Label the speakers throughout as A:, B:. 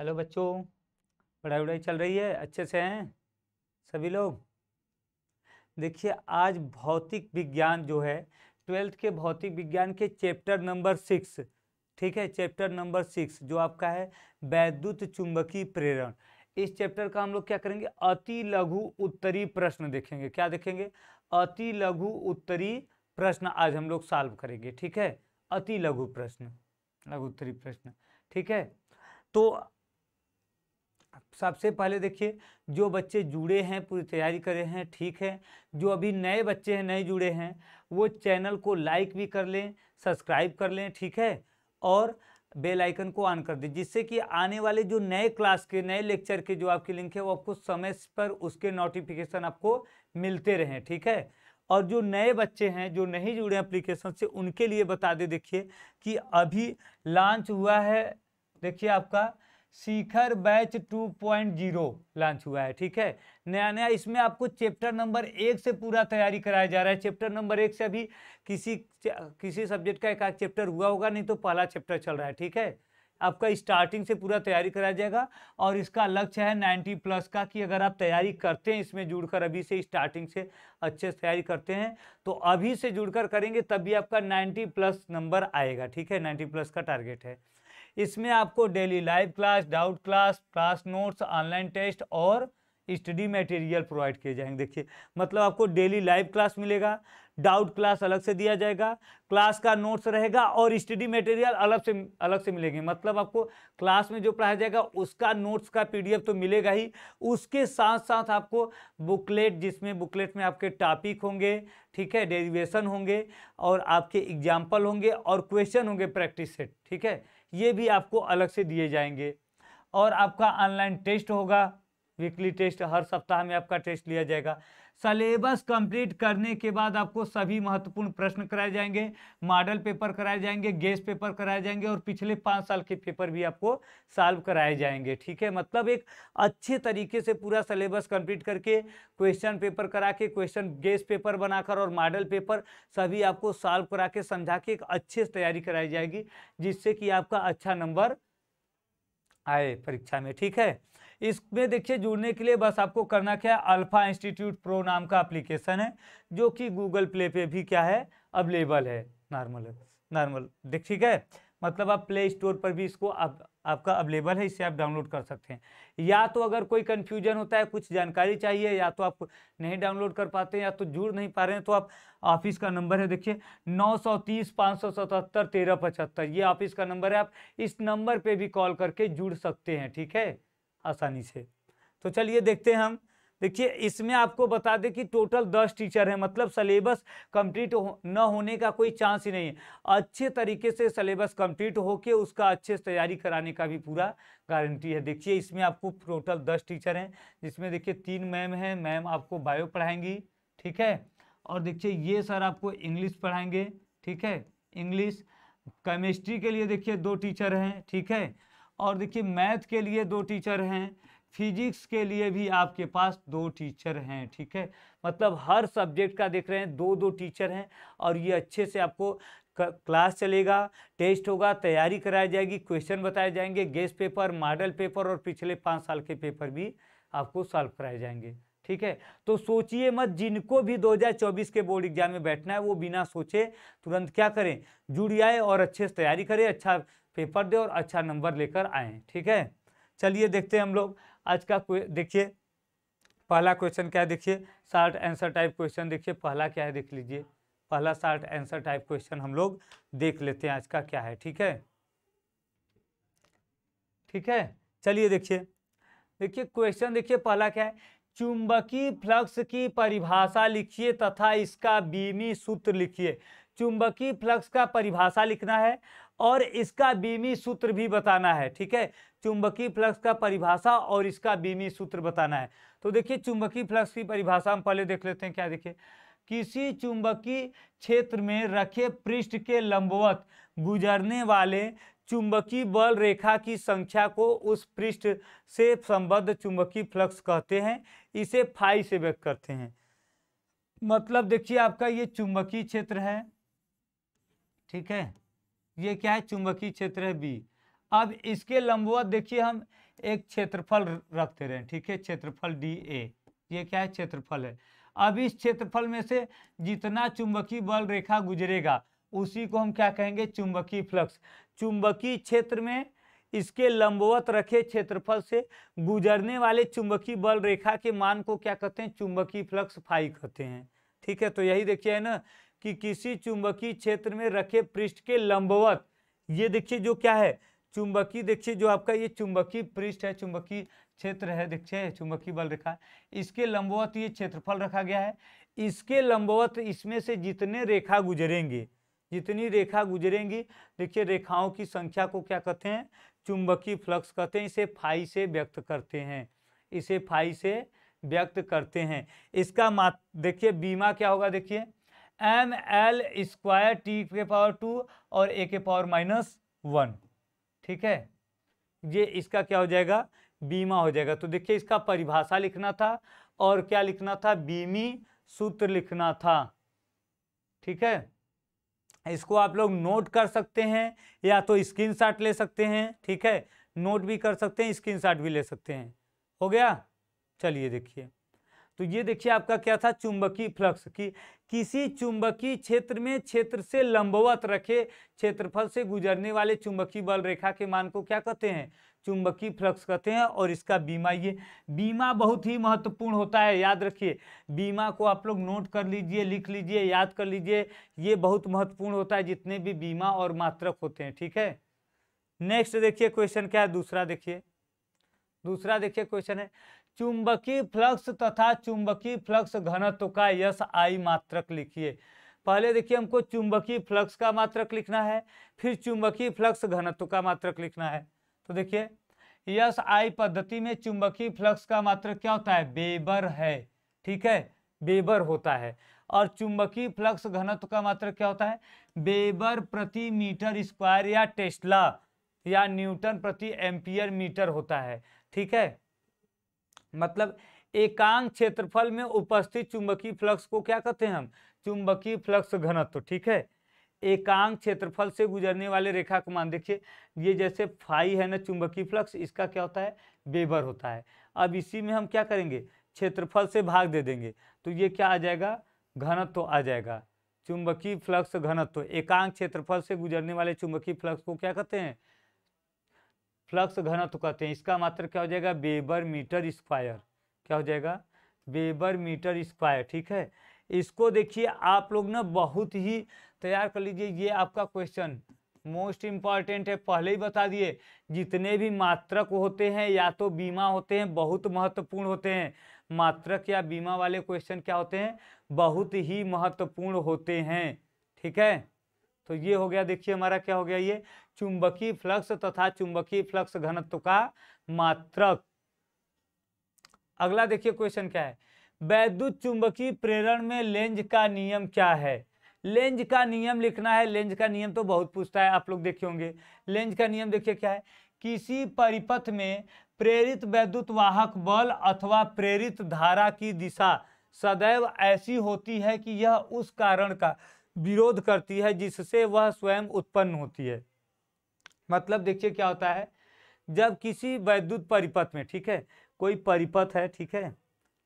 A: Hello बच्चों पढ़ाई वढ़ाई चल रही है अच्छे से हैं सभी लोग देखिए आज भौतिक विज्ञान जो है ट्वेल्थ के भौतिक विज्ञान के चैप्टर नंबर सिक्स ठीक है चैप्टर नंबर सिक्स जो आपका है वैद्युत चुंबकीय प्रेरण इस चैप्टर का हम लोग क्या करेंगे अति लघु उत्तरी प्रश्न देखेंगे क्या देखेंगे अति लघु उत्तरी प्रश्न आज हम लोग सॉल्व करेंगे ठीक है अति लघु प्रश्न लघु उत्तरी प्रश्न ठीक है तो सबसे पहले देखिए जो बच्चे जुड़े हैं पूरी तैयारी करे हैं ठीक है जो अभी नए बच्चे हैं नए जुड़े हैं वो चैनल को लाइक भी कर लें सब्सक्राइब कर लें ठीक है और बेल आइकन को ऑन कर दें जिससे कि आने वाले जो नए क्लास के नए लेक्चर के जो आपके लिंक है वो आपको समय पर उसके नोटिफिकेशन आपको मिलते रहें ठीक है और जो नए बच्चे हैं जो नहीं जुड़े एप्लीकेशन से उनके लिए बता दें देखिए कि अभी लॉन्च हुआ है देखिए आपका शिखर बैच 2.0 लॉन्च हुआ है ठीक है नया नया इसमें आपको चैप्टर नंबर एक से पूरा तैयारी कराया जा रहा है चैप्टर नंबर एक से अभी किसी किसी सब्जेक्ट का एक आध चैप्टर हुआ होगा नहीं तो पहला चैप्टर चल रहा है ठीक है आपका स्टार्टिंग से पूरा तैयारी कराया जाएगा और इसका लक्ष्य है 90 प्लस का कि अगर आप तैयारी करते हैं इसमें जुड़कर अभी से स्टार्टिंग से अच्छे से तैयारी करते हैं तो अभी से जुड़कर करेंगे तब भी आपका 90 प्लस नंबर आएगा ठीक है 90 प्लस का टारगेट है इसमें आपको daily live class doubt class class notes online test और स्टडी मटेरियल प्रोवाइड किए जाएंगे देखिए मतलब आपको डेली लाइव क्लास मिलेगा डाउट क्लास अलग से दिया जाएगा क्लास का नोट्स रहेगा और स्टडी मटेरियल अलग से अलग से मिलेंगे मतलब आपको क्लास में जो पढ़ाया जाएगा उसका नोट्स का पीडीएफ तो मिलेगा ही उसके साथ साथ आपको बुकलेट जिसमें बुकलेट में आपके टॉपिक होंगे ठीक है डेरिवेशन होंगे और आपके एग्जाम्पल होंगे और क्वेश्चन होंगे प्रैक्टिस सेट ठीक है ये भी आपको अलग से दिए जाएंगे और आपका ऑनलाइन टेस्ट होगा वीकली टेस्ट हर सप्ताह में आपका टेस्ट लिया जाएगा सलेबस कंप्लीट करने के बाद आपको सभी महत्वपूर्ण प्रश्न कराए जाएंगे मॉडल पेपर कराए जाएंगे गेस पेपर कराए जाएंगे और पिछले पाँच साल के पेपर भी आपको सॉल्व कराए जाएंगे ठीक है मतलब एक अच्छे तरीके से पूरा सलेबस कंप्लीट करके क्वेश्चन पेपर करा के क्वेश्चन गेस पेपर बनाकर और मॉडल पेपर सभी आपको सॉल्व करा के समझा के एक अच्छे से तैयारी कराई जाएगी जिससे कि आपका अच्छा नंबर आए परीक्षा में ठीक है इसमें देखिए जुड़ने के लिए बस आपको करना क्या है अल्फ़ा इंस्टीट्यूट प्रो नाम का एप्लीकेशन है जो कि गूगल प्ले पे भी क्या है अवेलेबल है नॉर्मल नॉर्मल देख ठीक है मतलब आप प्ले स्टोर पर भी इसको आप, आपका अवेलेबल है इसे आप डाउनलोड कर सकते हैं या तो अगर कोई कन्फ्यूजन होता है कुछ जानकारी चाहिए या तो आप नहीं डाउनलोड कर पाते हैं या तो जुड़ नहीं पा रहे हैं तो आप ऑफिस का नंबर है देखिए नौ सौ तीस पाँच सौ सतहत्तर तेरह पचहत्तर ये ऑफिस का नंबर है आप इस नंबर पे भी कॉल करके जुड़ सकते हैं ठीक है आसानी से तो चलिए देखते हैं हम देखिए इसमें आपको बता दें कि टोटल दस टीचर हैं मतलब सलेबस कंप्लीट हो, न होने का कोई चांस ही नहीं है अच्छे तरीके से सलेबस कंप्लीट होके उसका अच्छे से तैयारी कराने का भी पूरा गारंटी है देखिए इसमें आपको टोटल दस टीचर हैं जिसमें देखिए तीन मैम हैं मैम आपको बायो पढ़ाएंगी ठीक है और देखिए ये सर आपको इंग्लिश पढ़ाएंगे ठीक है इंग्लिश केमिस्ट्री के लिए देखिए दो टीचर हैं ठीक है और देखिए मैथ के लिए दो टीचर हैं फिजिक्स के लिए भी आपके पास दो टीचर हैं ठीक है मतलब हर सब्जेक्ट का देख रहे हैं दो दो टीचर हैं और ये अच्छे से आपको क्लास चलेगा टेस्ट होगा तैयारी कराई जाएगी क्वेश्चन बताए जाएंगे गेस्ट पेपर मॉडल पेपर और पिछले पाँच साल के पेपर भी आपको सॉल्व कराए जाएंगे ठीक है तो सोचिए मत जिनको भी 2024 के बोर्ड एग्जाम में बैठना है वो बिना सोचे तुरंत क्या करें जुड़ जाए और अच्छे से तैयारी करें अच्छा पेपर दे और अच्छा नंबर लेकर आए ठीक है चलिए देखते हैं हम लोग आज का देखिए पहला क्वेश्चन क्या है देखिए शार्ट आंसर टाइप क्वेश्चन देखिए पहला क्या है देख लीजिए पहला शार्ट आंसर टाइप क्वेश्चन हम लोग देख लेते हैं आज का क्या है ठीक है ठीक है चलिए देखिए देखिए क्वेश्चन देखिए पहला क्या है चुंबकीय फ्लक्स की परिभाषा लिखिए तथा इसका बीमी सूत्र लिखिए चुंबकीय फ्लक्स का परिभाषा लिखना है और इसका बीमी सूत्र भी बताना है ठीक है चुंबकीय फ्लक्स का परिभाषा और इसका बीमी सूत्र बताना है तो देखिए चुंबकीय फ्लक्स की परिभाषा हम पहले देख लेते हैं क्या देखिए किसी चुंबकीय क्षेत्र में रखे पृष्ठ के लंबवत गुजरने वाले चुंबकीय बल रेखा की संख्या को उस पृष्ठ से संबद्ध चुंबकीय फ्लक्स कहते हैं इसे फाई से व्यक्त करते हैं मतलब देखिए आपका ये चुंबकीय क्षेत्र है ठीक है ये क्या है चुंबकीय क्षेत्र है बी अब इसके लंबवत देखिए हम एक क्षेत्रफल रखते रहे ठीक है क्षेत्रफल डी ए ये क्या है क्षेत्रफल है अब इस क्षेत्रफल में से जितना चुंबकीय बल रेखा गुजरेगा उसी को हम क्या कहेंगे चुंबकीय फ्लक्स चुंबकीय क्षेत्र में इसके लंबवत रखे क्षेत्रफल से गुजरने वाले चुंबकीय बल रेखा के मान को क्या कहते हैं चुंबकीय फ्लक्स फाई कहते हैं ठीक है तो यही देखिए है ना कि किसी चुंबकीय क्षेत्र में रखे पृष्ठ के लंबवत ये देखिए जो क्या है चुंबकीय देखिए जो आपका ये चुंबकीय पृष्ठ है चुंबकीय क्षेत्र है देखिए चुंबकीय बल रेखा इसके लंबवत ये क्षेत्रफल रखा गया है इसके लंबवत इसमें से जितने रेखा गुजरेंगे जितनी रेखा गुजरेंगी देखिए रेखाओं की संख्या को क्या कहते हैं चुंबकीय फ्लक्स कहते हैं इसे फाई से व्यक्त करते हैं इसे फाई से व्यक्त करते हैं इसका मात देखिए बीमा क्या होगा देखिए एम एल स्क्वायर टी के पावर टू और ए के पावर माइनस वन ठीक है ये इसका क्या हो जाएगा बीमा हो जाएगा तो देखिए इसका परिभाषा लिखना था और क्या लिखना था बीमी सूत्र लिखना था ठीक है इसको आप लोग नोट कर सकते हैं या तो स्क्रीनशॉट ले सकते हैं ठीक है नोट भी कर सकते हैं स्क्रीनशॉट भी ले सकते हैं हो गया चलिए देखिए तो ये देखिए आपका क्या था चुंबकीय फ्लक्स की किसी चुंबकीय क्षेत्र में क्षेत्र से लंबवत रखे क्षेत्रफल से गुजरने वाले चुंबकीय बल रेखा के मान को क्या कहते हैं चुंबकीय फ्लक्स कहते हैं और इसका बीमा ये बीमा बहुत ही महत्वपूर्ण होता है याद रखिए बीमा को आप लोग नोट कर लीजिए लिख लीजिए याद कर लीजिए ये बहुत महत्वपूर्ण होता है जितने भी बीमा और मात्रक होते हैं ठीक है नेक्स्ट देखिए क्वेश्चन क्या है दूसरा देखिए दूसरा देखिए क्वेश्चन है चुंबकीय फ्लक्स तथा चुंबकीय फ्लक्स घनत्व का यस आई मात्रक लिखिए पहले देखिए हमको चुंबकीय फ्लक्स का मात्रक लिखना है फिर चुंबकीय फ्लक्स घनत्व का मात्रक लिखना है तो देखिए यस आई पद्धति में चुंबकीय फ्लक्स का मात्रक क्या होता है बेबर है ठीक है बेबर होता है और चुंबकीय फ्लक्स घनत्व का मात्रक क्या होता है बेबर प्रति मीटर स्क्वायर या टेस्ला या न्यूटन प्रति एम्पियर मीटर होता है ठीक है मतलब एकांक क्षेत्रफल में उपस्थित चुंबकीय फ्लक्स को क्या कहते हैं हम चुंबकीय फ्लक्स घनत्व ठीक है एकांक क्षेत्रफल से गुजरने वाले रेखा का मान देखिए ये जैसे फाई है ना चुंबकीय फ्लक्स इसका क्या होता है बेबर होता है अब इसी में हम क्या करेंगे क्षेत्रफल से भाग दे देंगे तो ये क्या आ जाएगा घनत्व आ जाएगा चुंबकीय फ्लक्स घनत्व एकांक क्षेत्रफल से गुजरने वाले चुंबकीय फ्लक्स को क्या कहते हैं फ्लक्स घनत्व कहते हैं इसका मात्र क्या हो जाएगा बेबर मीटर स्क्वायर क्या हो जाएगा बेबर मीटर स्क्वायर ठीक है इसको देखिए आप लोग ना बहुत ही तैयार कर लीजिए ये आपका क्वेश्चन मोस्ट इम्पॉर्टेंट है पहले ही बता दिए जितने भी मात्रक होते हैं या तो बीमा होते हैं बहुत महत्वपूर्ण होते हैं मात्रक या बीमा वाले क्वेश्चन क्या होते हैं बहुत ही महत्वपूर्ण होते हैं ठीक है तो ये हो गया देखिए हमारा क्या हो गया ये चुंबकीय फ्लक्स तथा चुंबकीय फ्लक्स घनत्व का मात्रक अगला देखिए क्वेश्चन क्या है वैद्युत चुंबकीय प्रेरण में लेंज का नियम क्या है लेंज का नियम लिखना है लेंज का नियम तो बहुत पूछता है आप लोग देखे होंगे लेंज का नियम देखिए क्या है किसी परिपथ में प्रेरित वैद्युत वाहक बल अथवा प्रेरित धारा की दिशा सदैव ऐसी होती है कि यह उस कारण का विरोध करती है जिससे वह स्वयं उत्पन्न होती है मतलब देखिए क्या होता है जब किसी वैद्युत परिपथ में ठीक है कोई परिपथ है ठीक है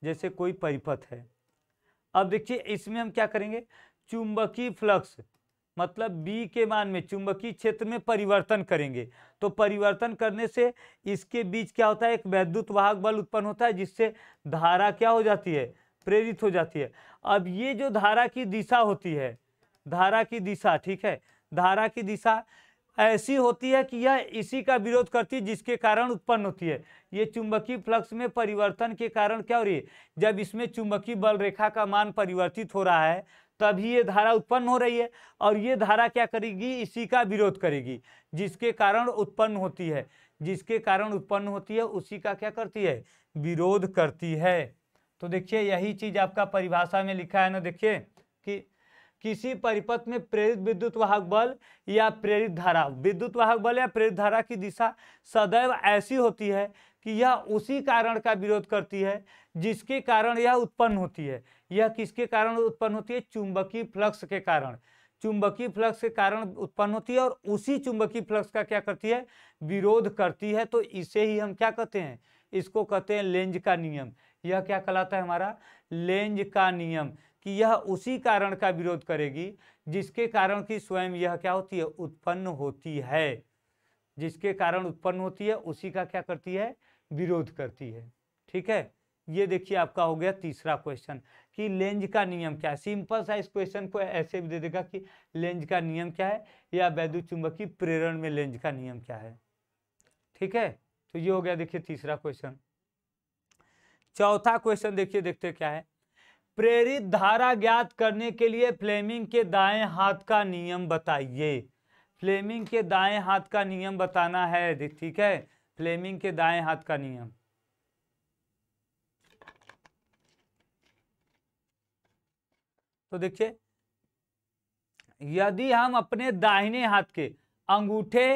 A: जैसे कोई परिपथ है अब देखिए इसमें हम क्या करेंगे चुंबकीय फ्लक्स मतलब बी के मान में चुंबकीय क्षेत्र में परिवर्तन करेंगे तो परिवर्तन करने से इसके बीच क्या होता है एक वैद्युत वाहक बल उत्पन्न होता है जिससे धारा क्या हो जाती है प्रेरित हो जाती है अब ये जो धारा की दिशा होती है धारा की दिशा ठीक है धारा की दिशा ऐसी होती है कि यह इसी का विरोध करती है जिसके कारण उत्पन्न होती है ये चुंबकीय फ्लक्स में परिवर्तन के कारण क्या हो रही है जब इसमें चुंबकीय बल रेखा का मान परिवर्तित हो रहा है तभी ये धारा उत्पन्न हो रही है और ये धारा क्या करेगी इसी का विरोध करेगी जिसके कारण उत्पन्न होती है जिसके कारण उत्पन्न होती है उसी का क्या करती है विरोध करती है तो देखिए यही चीज आपका परिभाषा में लिखा है ना देखिए किसी परिपथ में प्रेरित विद्युत वाहक बल या प्रेरित धारा विद्युत वाहक बल या प्रेरित धारा की दिशा सदैव ऐसी होती है कि यह उसी कारण का विरोध करती है जिसके कारण यह उत्पन्न होती है यह किसके कारण उत्पन्न होती है चुंबकीय फ्लक्स के कारण चुंबकीय फ्लक्स के कारण उत्पन्न होती है और उसी चुंबकीय फ्लक्स का क्या करती है विरोध करती है तो इसे ही हम क्या कहते हैं इसको कहते हैं लेंज का नियम यह क्या कहलाता है हमारा लेंज का नियम कि यह उसी कारण का विरोध करेगी जिसके कारण कि स्वयं यह क्या होती है उत्पन्न होती है जिसके कारण उत्पन्न होती है उसी का क्या करती है विरोध करती है ठीक है ये देखिए आपका हो गया तीसरा क्वेश्चन कि लेंज का नियम क्या है सिंपल सा इस क्वेश्चन को ऐसे भी दे देगा कि लेंज का नियम क्या है या वैद्युत चुंबकीय प्रेरण में लेंज का नियम क्या है ठीक है तो ये हो गया देखिए तीसरा क्वेश्चन चौथा क्वेश्चन देखिए देखते क्या है प्रेरित धारा ज्ञात करने के लिए फ्लेमिंग के दाएं हाथ का नियम बताइए फ्लेमिंग के दाएं हाथ का नियम बताना है ठीक है फ्लेमिंग के दाएं हाथ का नियम तो देखिए यदि हम अपने दाहिने हाथ के अंगूठे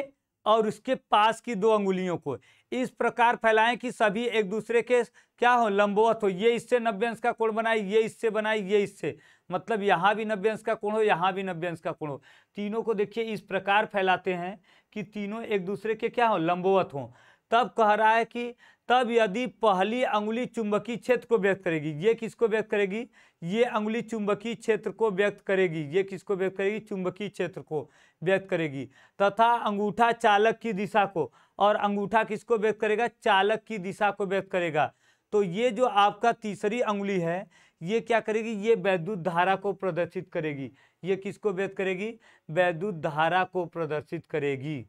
A: और उसके पास की दो अंगुलियों को इस प्रकार फैलाएं कि सभी एक दूसरे के क्या हो लंबवत हो ये इससे नब्बे अंश का कोण बनाए ये इससे बनाए ये इससे मतलब यहाँ भी नब्बे अंश का कोण हो यहाँ भी नब्बे अंश का कोण हो तीनों को देखिए इस प्रकार फैलाते हैं कि तीनों एक दूसरे के क्या हो लंबवत हों तब कह रहा है कि तब यदि पहली अंगुली चुंबकीय क्षेत्र को व्यक्त करेगी ये किसको व्यक्त करेगी ये अंगुली चुंबकीय क्षेत्र को व्यक्त करेगी ये किसको व्यक्त करेगी चुंबकीय क्षेत्र को व्यक्त करेगी तथा अंगूठा चालक की दिशा को और अंगूठा किसको व्यक्त करेगा चालक की दिशा को व्यक्त करेगा तो ये जो आपका तीसरी अंगुली है ये क्या करेगी ये वैद्युत धारा को प्रदर्शित करेगी ये किसको व्यक्त करेगी वैद्युत धारा को प्रदर्शित करेगी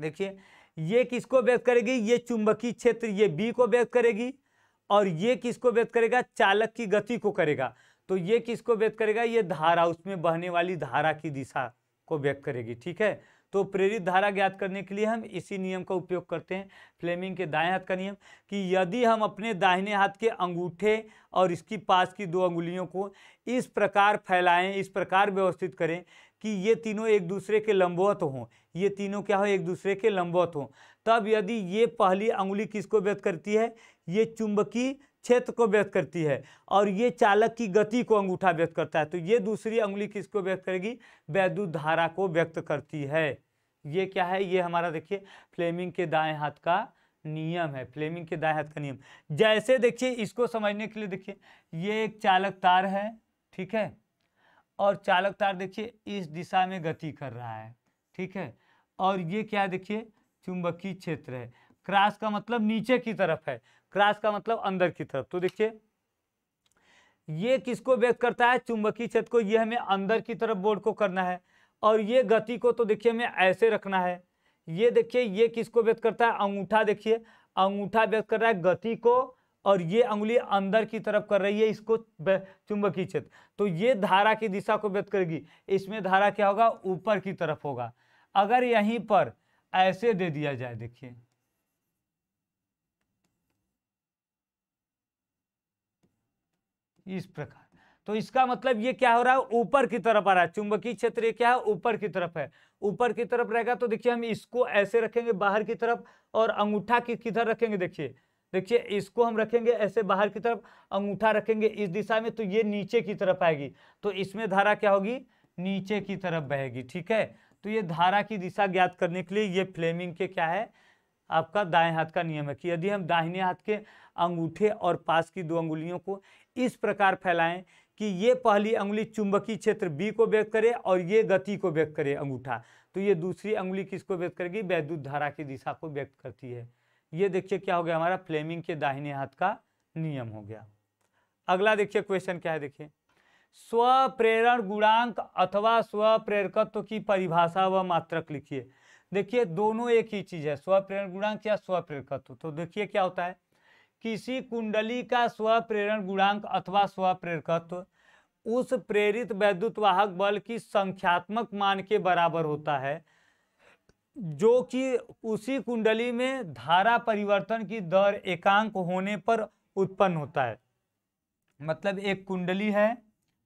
A: देखिए ये किसको व्यक्त करेगी ये चुंबकीय क्षेत्र ये बी को व्यक्त करेगी और ये किसको व्यक्त करेगा चालक की गति को करेगा तो ये किसको व्यक्त करेगा ये धारा उसमें बहने वाली धारा की दिशा को व्यक्त करेगी ठीक है तो प्रेरित धारा ज्ञात करने के लिए हम इसी नियम का उपयोग करते हैं फ्लेमिंग के दाएं हाथ का नियम कि यदि हम अपने दाहिने हाथ के अंगूठे और इसकी पास की दो अंगुलियों को इस प्रकार फैलाएं इस प्रकार व्यवस्थित करें कि ये तीनों एक दूसरे के लंबवत हों ये तीनों क्या हो एक दूसरे के लंबवत हों तब यदि ये पहली अंगुली किसको व्यक्त करती है ये चुंबकीय क्षेत्र को व्यक्त करती है और ये चालक की गति को अंगूठा व्यक्त करता है तो ये दूसरी अंगुली किसको व्यक्त करेगी वैद्युत धारा को व्यक्त करती है ये क्या है ये हमारा देखिए फ्लेमिंग के दाएं हाथ का नियम है फ्लेमिंग के दाएं हाथ का नियम जैसे देखिए इसको समझने के लिए देखिए ये एक चालक तार है ठीक है और चालक तार देखिए इस दिशा में गति कर रहा है ठीक है और ये क्या देखिए चुंबकीय क्षेत्र है क्रास का मतलब नीचे की तरफ है क्रास का मतलब अंदर की तरफ तो देखिए ये किसको व्यक्त करता है चुंबकीय क्षेत्र को ये हमें अंदर की तरफ बोर्ड को करना है और ये गति को तो देखिए हमें ऐसे रखना है ये देखिए ये किसको व्यक्त करता है अंगूठा देखिए अंगूठा व्यक्त कर रहा है गति को और ये अंगुली अंदर की तरफ कर रही है इसको चुंबकीय क्षेत्र तो ये धारा की दिशा को व्यक्त करेगी इसमें धारा क्या होगा ऊपर की तरफ होगा अगर यहीं पर ऐसे दे दिया जाए देखिए इस प्रकार तो इसका मतलब ये क्या हो रहा है ऊपर की तरफ आ रहा है चुंबकीय क्षेत्र ये क्या है ऊपर की तरफ है ऊपर की तरफ रहेगा तो देखिए हम इसको ऐसे रखेंगे बाहर की तरफ और अंगूठा की किधर रखेंगे देखिए देखिए इसको हम रखेंगे ऐसे बाहर की तरफ अंगूठा रखेंगे इस दिशा में तो ये नीचे की तरफ आएगी तो इसमें धारा क्या होगी नीचे की तरफ बहेगी ठीक है तो ये धारा की दिशा ज्ञात करने के लिए ये फ्लेमिंग के क्या है आपका दाएं हाथ का नियम है कि यदि हम दाहिने हाथ के अंगूठे और पास की दो अंगुलियों को इस प्रकार फैलाएं कि ये पहली अंगुली चुंबकीय क्षेत्र बी को व्यक्त करे और ये गति को व्यक्त करे अंगूठा तो ये दूसरी अंगुली किसको व्यक्त करेगी वैद्युत धारा की दिशा को व्यक्त करती है ये देखिए क्या हो गया हमारा फ्लेमिंग के दाहिने हाथ का नियम हो गया अगला देखिए क्वेश्चन क्या है देखिए स्वप्रेरण गुणांक अथवा स्वप्रेरकत्व की परिभाषा व मात्रक लिखिए देखिए दोनों एक ही चीज है स्वप्रेरण गुणांक या स्वप्रेरकत्व तो देखिए क्या होता है किसी कुंडली का स्वप्रेरण गुणांक अथवा स्वप्रेरकत्व उस प्रेरित वैद्युत वाहक बल की संख्यात्मक मान के बराबर होता है जो कि उसी कुंडली में धारा परिवर्तन की दर एकांक होने पर उत्पन्न होता है मतलब एक कुंडली है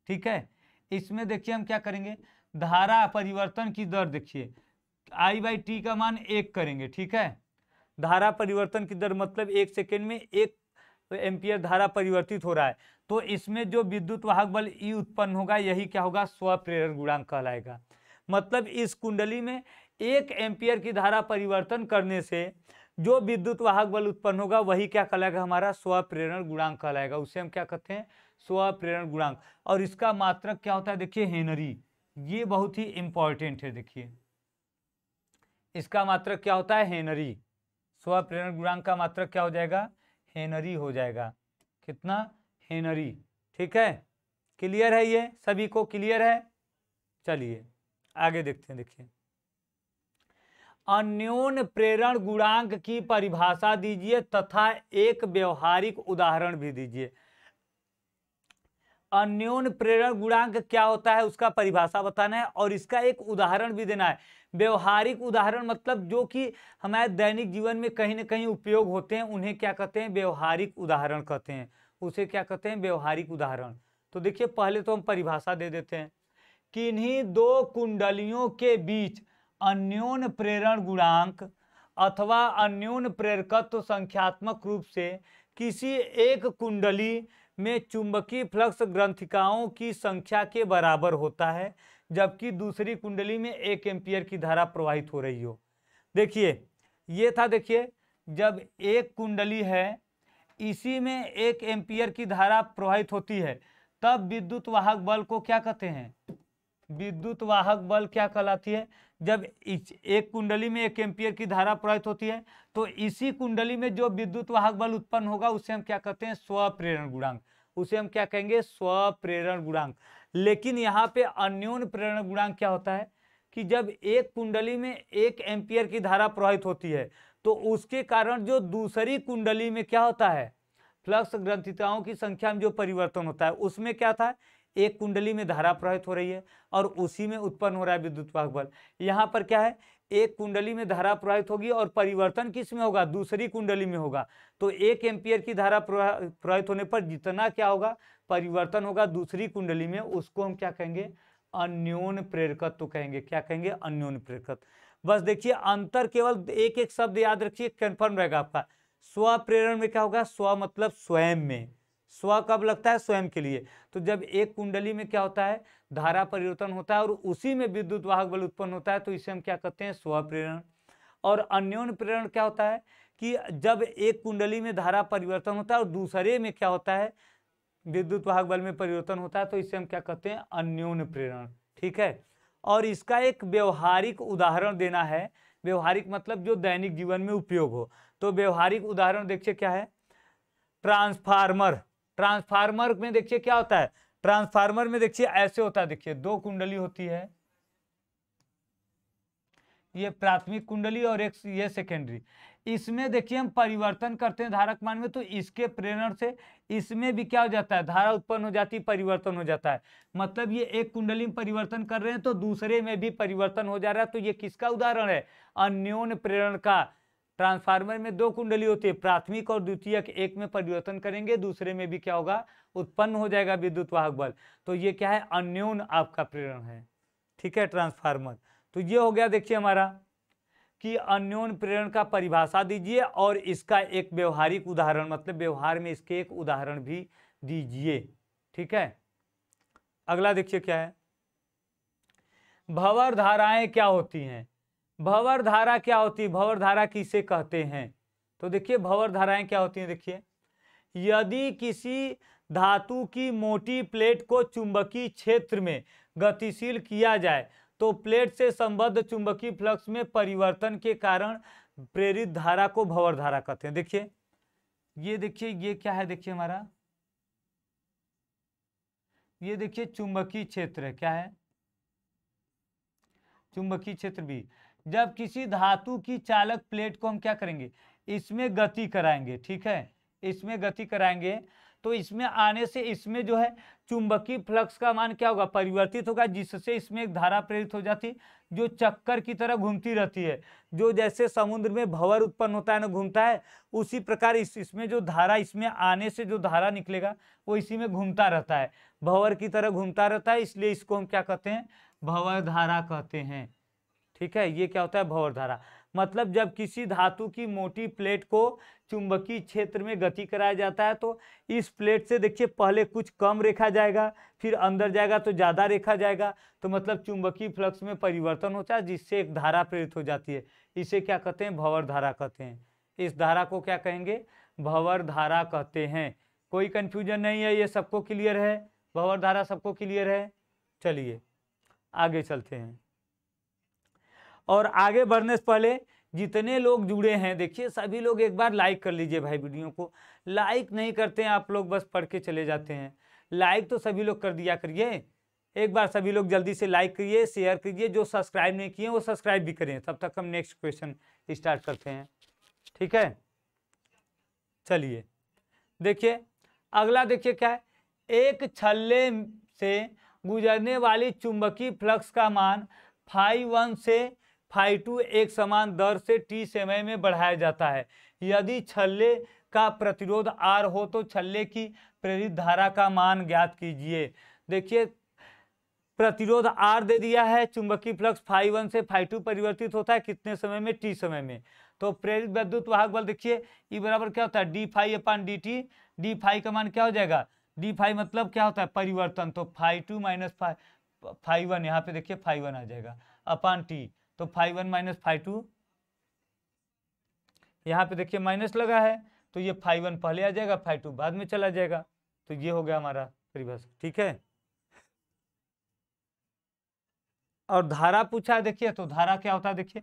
A: ठीक है इसमें देखिए हम क्या करेंगे धारा परिवर्तन की दर देखिए आई बाई टी का मान एक करेंगे ठीक है धारा परिवर्तन की दर मतलब एक सेकेंड में एक एम्पियर धारा परिवर्तित हो रहा है तो इसमें जो विद्युत वाहक बल ई e उत्पन्न होगा यही क्या होगा स्वप्रेरण गुणांक कहलाएगा मतलब इस कुंडली में एक एम्पियर की धारा परिवर्तन करने से जो विद्युत वाहक बल उत्पन्न होगा वही क्या कहलाएगा हमारा स्वप्रेरण गुणांक कहलाएगा उसे हम क्या कहते हैं स्वप्रेरण गुणांक और इसका मात्रक क्या होता है देखिए हेनरी ये बहुत ही इंपॉर्टेंट है देखिए इसका मात्रक क्या होता है हेनरी स्वप्रेरण गुणांक का मात्रक क्या हो जाएगा हेनरी हो जाएगा कितना हेनरी ठीक है क्लियर है ये सभी को क्लियर है चलिए आगे देखते हैं देखिए अन्योन प्रेरण गुणांक की परिभाषा दीजिए तथा एक व्यवहारिक उदाहरण भी दीजिए अन्योन प्रेरण गुणांक क्या होता है उसका परिभाषा बताना है और इसका एक उदाहरण भी देना है व्यवहारिक उदाहरण मतलब जो कि हमारे दैनिक जीवन में कहीं ना कहीं उपयोग होते हैं उन्हें क्या कहते हैं व्यवहारिक उदाहरण कहते हैं उसे क्या कहते हैं व्यवहारिक उदाहरण तो देखिए पहले तो हम परिभाषा दे देते हैं किन्हीं दो कुंडलियों के बीच अन्योन प्रेरण गुणांक अथवा अन्योन प्रेरकत्व संख्यात्मक रूप से किसी एक कुंडली में चुंबकीय फ्लक्स ग्रंथिकाओं की संख्या के बराबर होता है जबकि दूसरी कुंडली में एक एम्पियर की धारा प्रवाहित हो रही हो देखिए ये था देखिए जब एक कुंडली है इसी में एक एम्पियर की धारा प्रवाहित होती है तब विद्युत वाहक बल को क्या कहते हैं विद्युत वाहक बल क्या कहलाती है जब एक कुंडली में एक एम्पियर की धारा प्रवाहित होती है तो इसी कुंडली में जो विद्युत वाहक बल उत्पन्न होगा उसे हम क्या कहते हैं स्वप्रेरण गुणांक उसे हम क्या कहेंगे स्वप्रेरण गुणांक लेकिन यहाँ पे अन्योन प्रेरण गुणांक क्या होता है कि जब एक कुंडली में एक एम्पियर की धारा प्रवाहित होती है तो उसके कारण जो दूसरी कुंडली में क्या होता है फ्लक्स ग्रंथिताओं की संख्या में जो परिवर्तन होता है उसमें क्या था एक कुंडली में धारा प्रवाहित हो रही है और उसी में उत्पन्न हो रहा है विद्युत वाहक बल यहाँ पर क्या है एक कुंडली में धारा प्रवाहित होगी और परिवर्तन किस में होगा दूसरी कुंडली में होगा तो एक एम्पियर की धारा प्रवाहित होने पर जितना क्या होगा परिवर्तन होगा दूसरी कुंडली में उसको हम क्या कहेंगे अन्योन प्रेरकत्व तो कहेंगे क्या कहेंगे अन्योन प्रेरकत्व बस देखिए अंतर केवल एक एक शब्द याद रखिए कन्फर्म रहेगा आपका स्व प्रेरण में क्या होगा स्व मतलब स्वयं में स्व कब लगता है स्वयं के लिए तो जब एक कुंडली में क्या होता है धारा परिवर्तन होता है और उसी में विद्युत वाहक बल उत्पन्न होता है तो इसे हम क्या कहते हैं स्व प्रेरण और अन्योन प्रेरण क्या होता है कि जब एक कुंडली में धारा परिवर्तन होता है और दूसरे में क्या होता है विद्युत वाहक बल में परिवर्तन होता है तो इसे हम क्या कहते हैं अन्योन प्रेरण ठीक है और इसका एक व्यवहारिक उदाहरण देना है व्यवहारिक मतलब जो दैनिक जीवन में उपयोग हो तो व्यवहारिक उदाहरण देखिए क्या है ट्रांसफार्मर ट्रांसफार्मर में देखिए क्या होता है ट्रांसफार्मर में देखिए ऐसे होता है देखिए दो कुंडली होती है ये प्राथमिक कुंडली और एक ये सेकेंडरी इसमें देखिए हम परिवर्तन करते हैं धारक मान में तो इसके प्रेरण से इसमें भी क्या हो जाता है धारा उत्पन्न हो जाती है परिवर्तन हो जाता है मतलब ये एक कुंडली में परिवर्तन कर रहे हैं तो दूसरे में भी परिवर्तन हो जा रहा है तो ये किसका उदाहरण है अन्योन प्रेरण का ट्रांसफार्मर में दो कुंडली होती है प्राथमिक और द्वितीयक एक में परिवर्तन करेंगे दूसरे में भी क्या होगा उत्पन्न हो जाएगा विद्युत वाहक बल तो ये क्या है अन्योन आपका प्रेरण है ठीक है ट्रांसफार्मर तो ये हो गया देखिए हमारा कि अन्योन प्रेरण का परिभाषा दीजिए और इसका एक व्यवहारिक उदाहरण मतलब व्यवहार में इसके एक उदाहरण भी दीजिए ठीक है अगला देखिए क्या है भवर धाराएं क्या होती हैं भवर धारा क्या होती है भवर धारा किसे कहते हैं तो देखिए भंवर धाराएं क्या होती हैं देखिए यदि किसी धातु की मोटी प्लेट को चुंबकीय क्षेत्र में गतिशील किया जाए तो प्लेट से संबद्ध चुंबकीय फ्लक्स में परिवर्तन के कारण प्रेरित धारा को भवर धारा कहते हैं देखिए ये देखिए ये क्या है देखिए हमारा ये देखिए चुंबकीय क्षेत्र क्या है चुंबकीय क्षेत्र भी जब किसी धातु की चालक प्लेट को हम क्या करेंगे इसमें गति कराएंगे ठीक है इसमें गति कराएंगे तो इसमें आने से इसमें जो है चुंबकीय फ्लक्स का मान क्या होगा परिवर्तित होगा जिससे इसमें एक धारा प्रेरित हो जाती जो चक्कर की तरह घूमती रहती है जो जैसे समुद्र में भंवर उत्पन्न होता है ना घूमता है उसी प्रकार इस इसमें जो धारा इसमें आने से जो धारा निकलेगा वो इसी में घूमता रहता है भंवर की तरह घूमता रहता है इसलिए इसको हम क्या कहते हैं भंवर धारा कहते हैं ठीक है ये क्या होता है भवर धारा मतलब जब किसी धातु की मोटी प्लेट को चुंबकीय क्षेत्र में गति कराया जाता है तो इस प्लेट से देखिए पहले कुछ कम रेखा जाएगा फिर अंदर जाएगा तो ज़्यादा रेखा जाएगा तो मतलब चुंबकीय फ्लक्स में परिवर्तन होता है जिससे एक धारा प्रेरित हो जाती है इसे क्या कहते हैं भंवर धारा कहते हैं इस धारा को क्या कहेंगे भंवर धारा कहते हैं कोई कन्फ्यूजन नहीं है ये सबको क्लियर है भंवर धारा सबको क्लियर है चलिए आगे चलते हैं और आगे बढ़ने से पहले जितने लोग जुड़े हैं देखिए सभी लोग एक बार लाइक कर लीजिए भाई वीडियो को लाइक नहीं करते हैं आप लोग बस पढ़ के चले जाते हैं लाइक तो सभी लोग कर दिया करिए एक बार सभी लोग जल्दी से लाइक करिए शेयर करिए जो सब्सक्राइब नहीं किए वो सब्सक्राइब भी करें तब तक हम नेक्स्ट क्वेश्चन स्टार्ट करते हैं ठीक है चलिए देखिए अगला देखिए क्या है एक छल्ले से गुजरने वाली चुंबकीय फ्लक्स का मान फाइव वन से फाइव टू एक समान दर से टी समय में बढ़ाया जाता है यदि छल्ले का प्रतिरोध आर हो तो छल्ले की प्रेरित धारा का मान ज्ञात कीजिए देखिए प्रतिरोध आर दे दिया है चुंबकीय फ्लक्स फाइव वन से फाइव टू परिवर्तित होता है कितने समय में टी समय में तो प्रेरित विद्युत वाहक बल देखिए ये बराबर क्या होता है D five upon D T D five का मान क्या हो जाएगा डी फाइव मतलब क्या होता है परिवर्तन तो five two minus five five one यहाँ पे देखिए फाइव वन आ जाएगा अपान टी तो five one minus five two यहाँ पे देखिए माइनस लगा है तो ये फाइव वन पहले आ जाएगा फाइव टू बाद में चला जाएगा तो ये हो गया हमारा परिभाषा ठीक है और धारा पूछा है देखिए तो धारा क्या होता है देखिए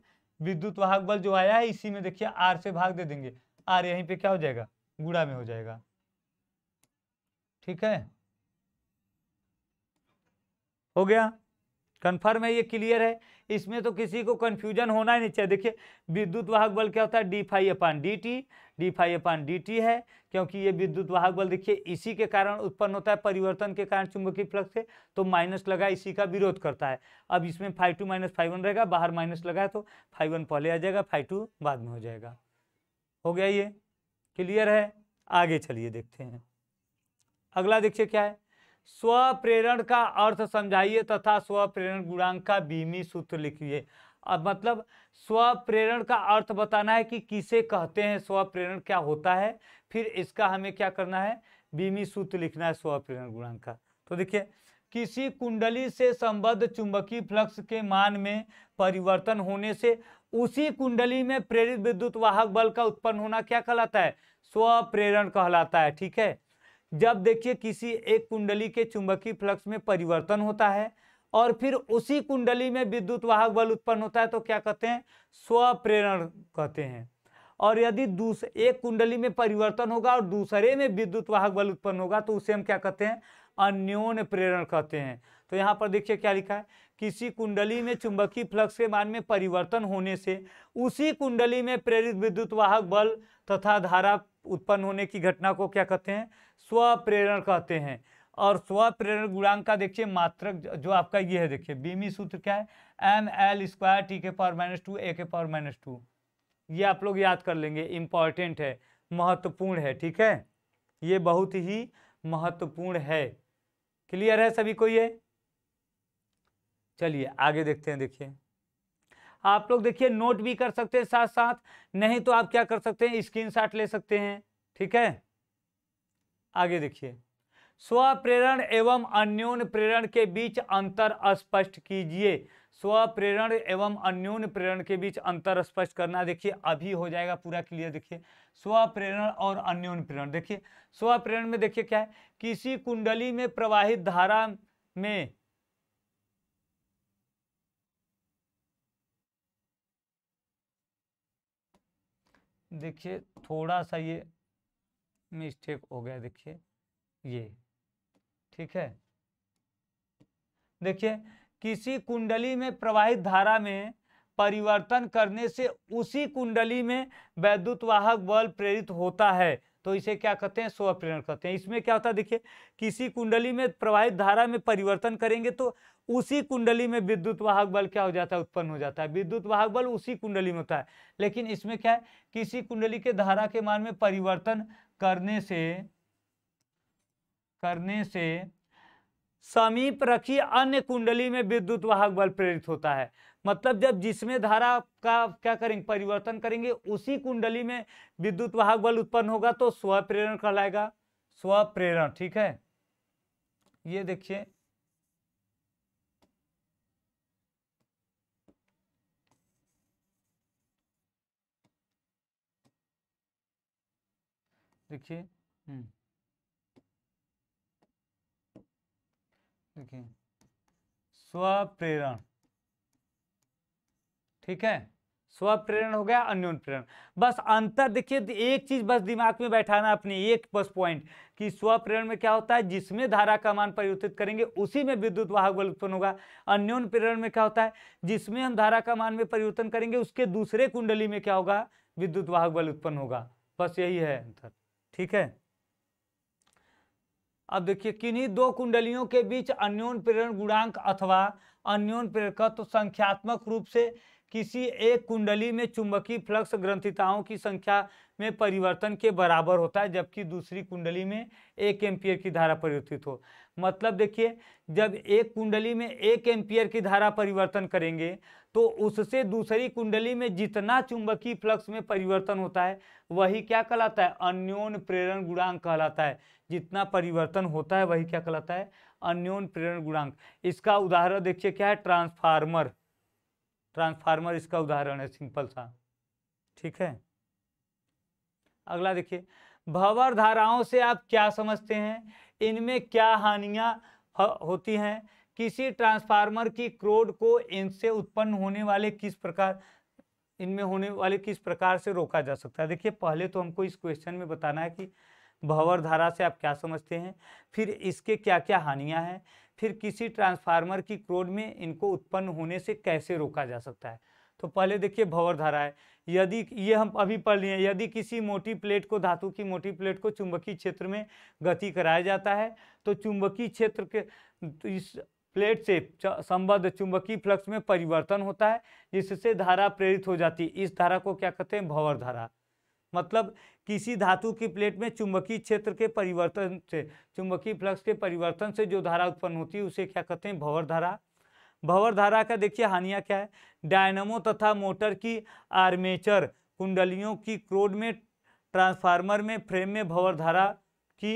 A: विद्युत वाहक बल जो आया है इसी में देखिए आर से भाग दे देंगे आर यहीं पे क्या हो जाएगा गुड़ा में हो जाएगा ठीक है हो गया कन्फर्म है ये क्लियर है इसमें तो किसी को कन्फ्यूजन होना ही नहीं चाहिए देखिए विद्युत वाहक बल क्या होता है D five upon D T D five upon D T है क्योंकि ये विद्युत वाहक बल देखिए इसी के कारण उत्पन्न होता है परिवर्तन के कारण चुंबकीय फ्लक्स से तो माइनस लगा इसी का विरोध करता है अब इसमें five two minus five one रहेगा बाहर माइनस लगा है तो फाइव वन पहले आ जाएगा फाइव टू बाद में हो जाएगा हो गया ये क्लियर है आगे चलिए देखते हैं अगला देखिए क्या है स्वप्रेरण का अर्थ समझाइए तथा स्वप्रेरण गुणांक का बीमी सूत्र लिखिए अब मतलब स्वप्रेरण का अर्थ बताना है कि किसे कहते हैं स्वप्रेरण क्या होता है फिर इसका हमें क्या करना है बीमी सूत्र लिखना है स्वप्रेरण गुणांक का तो देखिए किसी कुंडली से संबद्ध चुंबकीय फ्लक्स के मान में परिवर्तन होने से उसी कुंडली में प्रेरित विद्युत वाहक बल का उत्पन्न होना क्या कहलाता है स्वप्रेरण कहलाता है ठीक है जब देखिए किसी एक कुंडली के चुंबकीय फ्लक्स में परिवर्तन होता है और फिर उसी कुंडली में विद्युत वाहक बल उत्पन्न होता है तो क्या कहते हैं स्वप्रेरण कहते हैं और यदि दूसरे एक कुंडली में परिवर्तन होगा और दूसरे में विद्युत वाहक बल उत्पन्न होगा तो उसे हम क्या कहते हैं अन्योन्य प्रेरण कहते हैं तो यहाँ पर देखिए क्या लिखा है किसी कुंडली में चुंबकीय फ्लक्स के मान में परिवर्तन होने से उसी कुंडली में प्रेरित विद्युत वाहक बल तथा धारा उत्पन्न होने की घटना को क्या कहते हैं स्वप्रेरण कहते हैं और स्वप्रेरण गुणांक का देखिए मात्रक जो आपका ये है देखिए बीमी सूत्र क्या है एम एल स्क्वायर टी के पावर माइनस टू ए के पावर माइनस टू ये आप लोग याद कर लेंगे इम्पॉर्टेंट है महत्वपूर्ण है ठीक है ये बहुत ही महत्वपूर्ण है क्लियर है सभी को ये चलिए आगे देखते हैं देखिए आप लोग देखिए नोट भी कर सकते हैं साथ साथ नहीं तो आप क्या कर सकते हैं स्क्रीन ले सकते हैं ठीक है आगे देखिए स्व प्रेरण एवं अन्योन प्रेरण के बीच अंतर स्पष्ट कीजिए स्व प्रेरण एवं अन्योन प्रेरण के बीच अंतर स्पष्ट करना देखिए अभी हो जाएगा पूरा क्लियर देखिए स्व प्रेरण और अन्योन प्रेरण देखिए स्व प्रेरण में देखिए क्या है किसी कुंडली में प्रवाहित धारा में देखिए थोड़ा सा ये मिस्टेक हो गया देखिए ये ठीक है देखिए किसी कुंडली में प्रवाहित धारा में परिवर्तन करने से उसी कुंडली में वैद्युत वाहक बल प्रेरित होता है तो इसे क्या कहते हैं स्व कहते हैं इसमें क्या होता है देखिए किसी कुंडली में प्रवाहित धारा में परिवर्तन करेंगे तो उसी कुंडली में विद्युत वाहक बल क्या हो जाता है उत्पन्न हो जाता है विद्युत वाहक बल उसी कुंडली में होता है लेकिन इसमें क्या है किसी कुंडली के धारा के मान में परिवर्तन करने से करने से समीप रखी अन्य कुंडली में विद्युत वाहक बल प्रेरित होता है मतलब जब जिसमें धारा का क्या करेंगे परिवर्तन करेंगे उसी कुंडली में विद्युत वाहक बल उत्पन्न होगा तो स्व प्रेरण कहलाएगा स्व प्रेरण ठीक है ये देखिए देखिए हम्म। देखिए स्वप्रेरण ठीक है स्व प्रेरण हो गया अन्योन प्रेरण बस अंतर देखिए एक चीज बस दिमाग में बैठाना अपनी एक बस पॉइंट कि स्व प्रेरण में क्या होता है जिसमें धारा का मान परिवर्तित करेंगे उसी में विद्युत वाहक बल उत्पन्न होगा अन्योन प्रेरण में क्या होता है जिसमें हम धारा का मान में परिवर्तन करेंगे उसके दूसरे कुंडली में क्या होगा विद्युत वाहक बल उत्पन्न होगा बस यही है अंतर ठीक है अब देखिए किन्हीं दो कुंडलियों के बीच अन्योन प्रेरण गुणांक अथवा अन्योन प्रेरक तो संख्यात्मक रूप से किसी एक कुंडली में चुंबकीय फ्लक्स ग्रंथिताओं की संख्या में परिवर्तन के बराबर होता है जबकि दूसरी कुंडली में एक एम्पियर की धारा परिवर्तित हो मतलब देखिए जब एक कुंडली में एक एम्पियर की धारा परिवर्तन करेंगे तो उससे दूसरी कुंडली में जितना चुंबकीय फ्लक्स में परिवर्तन होता है वही क्या कहलाता है अन्योन प्रेरण गुणांक कहलाता है जितना परिवर्तन होता है वही क्या कहलाता है अन्योन प्रेरण गुणांक इसका उदाहरण देखिए क्या है ट्रांसफार्मर ट्रांसफार्मर इसका उदाहरण है सिंपल सा ठीक है अगला देखिए भवर धाराओं से आप क्या समझते हैं इनमें क्या हानियां होती हैं किसी ट्रांसफार्मर की क्रोड को इनसे उत्पन्न होने वाले किस प्रकार इनमें होने वाले किस प्रकार से रोका जा सकता है देखिए पहले तो हमको इस क्वेश्चन में बताना है कि भवर धारा से आप क्या समझते हैं फिर इसके क्या क्या हानियां हैं फिर किसी ट्रांसफार्मर की क्रोड में इनको उत्पन्न होने से कैसे रोका जा सकता है तो पहले देखिए भवर धारा है यदि ये हम अभी पढ़ लिए यदि किसी मोटी प्लेट को धातु की मोटी प्लेट को चुंबकीय क्षेत्र में गति कराया जाता है तो चुंबकीय क्षेत्र के तो इस प्लेट से संबद्ध चुंबकीय फ्लक्स में परिवर्तन होता है जिससे धारा प्रेरित हो जाती है इस धारा को क्या कहते हैं भवर धारा मतलब किसी धातु की प्लेट में चुंबकीय क्षेत्र के परिवर्तन से चुंबकीय फ्लक्स के परिवर्तन से जो धारा उत्पन्न होती है उसे क्या कहते हैं भंवर धारा भंवर धारा का देखिए हानिया क्या है डायनमो तथा मोटर की आर्मेचर कुंडलियों की क्रोड में ट्रांसफार्मर में फ्रेम में भंवर धारा की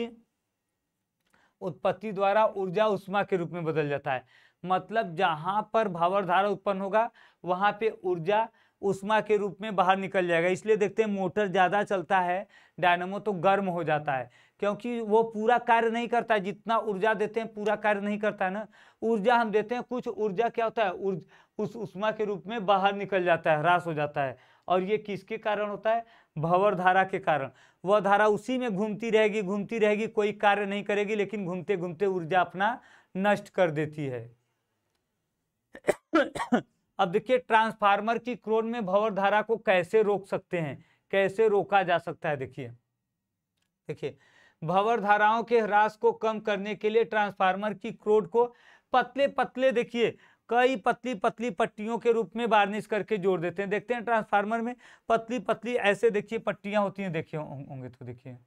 A: उत्पत्ति द्वारा ऊर्जा उष्मा के रूप में बदल जाता है मतलब जहाँ पर भावर धारा उत्पन्न होगा वहाँ पे ऊर्जा उष्मा के रूप में बाहर निकल जाएगा इसलिए देखते हैं मोटर ज़्यादा चलता है डायनमो तो गर्म हो जाता है क्योंकि वो पूरा कार्य नहीं करता है जितना ऊर्जा देते हैं पूरा कार्य नहीं करता है ना ऊर्जा हम देते हैं कुछ ऊर्जा क्या होता है उर्ज, उस उष्मा के रूप में बाहर निकल जाता है ह्रास हो जाता है और ये किसके कारण होता है भवर धारा के कारण वह धारा उसी में घूमती रहेगी घूमती रहेगी कोई कार्य नहीं करेगी लेकिन घूमते घूमते ऊर्जा अपना नष्ट कर देती है अब देखिए ट्रांसफार्मर की क्रोन में भवर धारा को कैसे रोक सकते हैं कैसे रोका जा सकता है देखिए देखिए भवर धाराओं के ह्रास को कम करने के लिए ट्रांसफार्मर की क्रोड को पतले पतले देखिए कई पतली पतली पट्टियों के रूप में बार्निश करके जोड़ देते हैं देखते हैं ट्रांसफार्मर में पतली पतली ऐसे देखिए पट्टियां होती हैं देखिए होंगे तो देखिए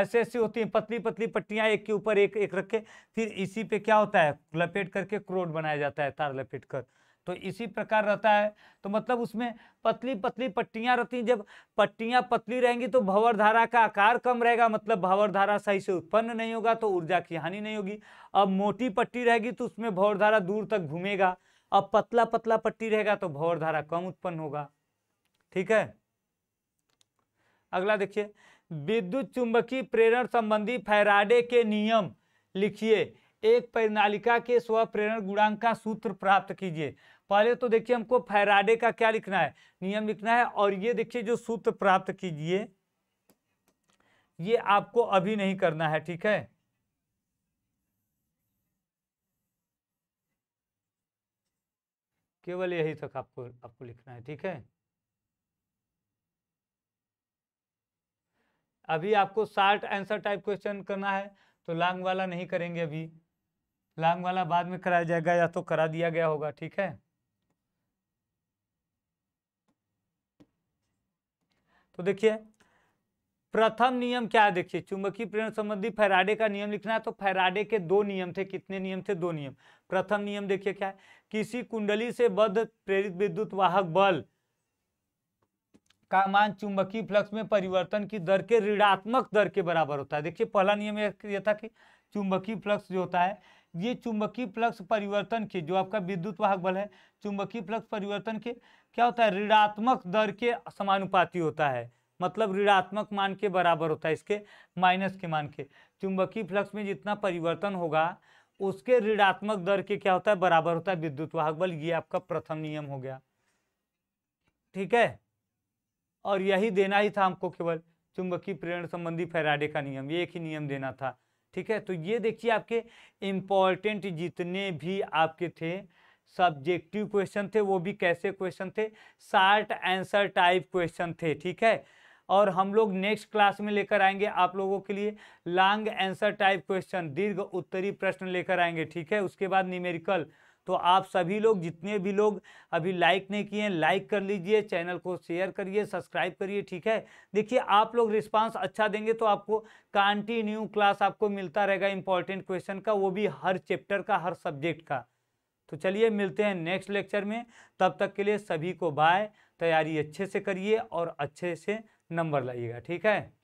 A: ऐसे ऐसी होती हैं पतली पतली पट्टियाँ एक के ऊपर एक एक रखे फिर इसी पे क्या होता है लपेट करके क्रोड बनाया जाता है तार लपेट कर तो इसी प्रकार रहता है तो मतलब उसमें पतली पतली पट्टियाँ रहती जब पट्टियाँ पतली रहेंगी तो भंवर धारा का आकार कम रहेगा मतलब भंवर धारा सही से उत्पन्न नहीं होगा तो ऊर्जा की हानि नहीं होगी अब मोटी पट्टी रहेगी तो उसमें भंवर धारा दूर तक घूमेगा अब पतला पतला पट्टी रहेगा तो भंवर धारा कम उत्पन्न होगा ठीक है अगला देखिए विद्युत चुंबकीय प्रेरण संबंधी फैराडे के नियम लिखिए एक परिणालिका के स्व प्रेरण गुणांक का सूत्र प्राप्त कीजिए पहले तो देखिए हमको फैराडे का क्या लिखना है नियम लिखना है और ये देखिए जो सूत्र प्राप्त कीजिए ये आपको अभी नहीं करना है ठीक है केवल यही तक आपको आपको लिखना है ठीक है अभी आपको शार्ट आंसर टाइप क्वेश्चन करना है तो लांग वाला नहीं करेंगे अभी लांग वाला बाद में कराया जाएगा या तो करा दिया गया होगा ठीक है तो देखिए प्रथम नियम क्या है देखिए चुंबकीय प्रेरण संबंधी फैराडे का नियम लिखना है तो फैराडे के दो नियम थे कितने नियम थे दो नियम प्रथम नियम देखिए क्या है किसी कुंडली से बद्ध प्रेरित विद्युत वाहक बल का मान चुंबकीय फ्लक्स में परिवर्तन की दर के ऋणात्मक दर के बराबर होता है देखिए पहला नियम यह था कि चुंबकीय फ्लक्स जो होता है ये चुंबकीय फ्लक्स परिवर्तन के जो आपका विद्युत वाहक बल है चुंबकीय फ्लक्स परिवर्तन के क्या होता है ऋणात्मक दर के समानुपाती होता है मतलब ऋणात्मक मान के बराबर होता है इसके माइनस के मान के चुंबकीय फ्लक्स में जितना परिवर्तन होगा उसके ऋणात्मक दर के क्या होता है बराबर होता है विद्युत वाहक बल ये आपका प्रथम नियम हो गया ठीक है और यही देना ही था हमको केवल चुंबकीय प्रेरण संबंधी फैराडे का नियम ये एक ही नियम देना था ठीक है तो ये देखिए आपके इम्पॉर्टेंट जितने भी आपके थे सब्जेक्टिव क्वेश्चन थे वो भी कैसे क्वेश्चन थे शार्ट आंसर टाइप क्वेश्चन थे ठीक है और हम लोग नेक्स्ट क्लास में लेकर आएंगे आप लोगों के लिए लॉन्ग आंसर टाइप क्वेश्चन दीर्घ उत्तरी प्रश्न लेकर आएंगे ठीक है उसके बाद न्यूमेरिकल तो आप सभी लोग जितने भी लोग अभी लाइक नहीं किए हैं लाइक कर लीजिए चैनल को शेयर करिए सब्सक्राइब करिए ठीक है देखिए आप लोग रिस्पांस अच्छा देंगे तो आपको कंटिन्यू क्लास आपको मिलता रहेगा इंपॉर्टेंट क्वेश्चन का वो भी हर चैप्टर का हर सब्जेक्ट का तो चलिए मिलते हैं नेक्स्ट लेक्चर में तब तक के लिए सभी को बाय तैयारी अच्छे से करिए और अच्छे से नंबर लाइएगा ठीक है